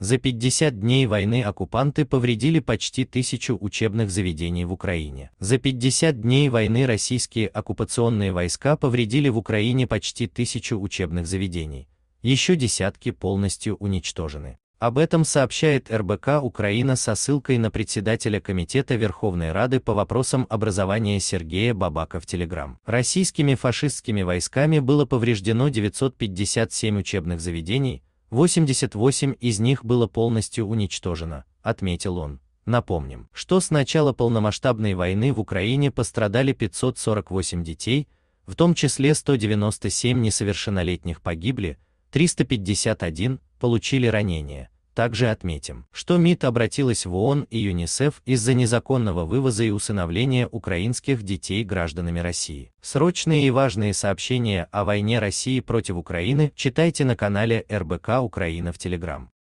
За 50 дней войны оккупанты повредили почти тысячу учебных заведений в Украине. За 50 дней войны российские оккупационные войска повредили в Украине почти тысячу учебных заведений. Еще десятки полностью уничтожены. Об этом сообщает РБК Украина со ссылкой на председателя Комитета Верховной Рады по вопросам образования Сергея Бабака в Телеграм. Российскими фашистскими войсками было повреждено 957 учебных заведений, 88 из них было полностью уничтожено, отметил он. Напомним, что с начала полномасштабной войны в Украине пострадали 548 детей, в том числе 197 несовершеннолетних погибли, 351 получили ранения, также отметим, что МИД обратилась в ООН и ЮНИСЕФ из-за незаконного вывоза и усыновления украинских детей гражданами России. Срочные и важные сообщения о войне России против Украины читайте на канале РБК Украина в Телеграм.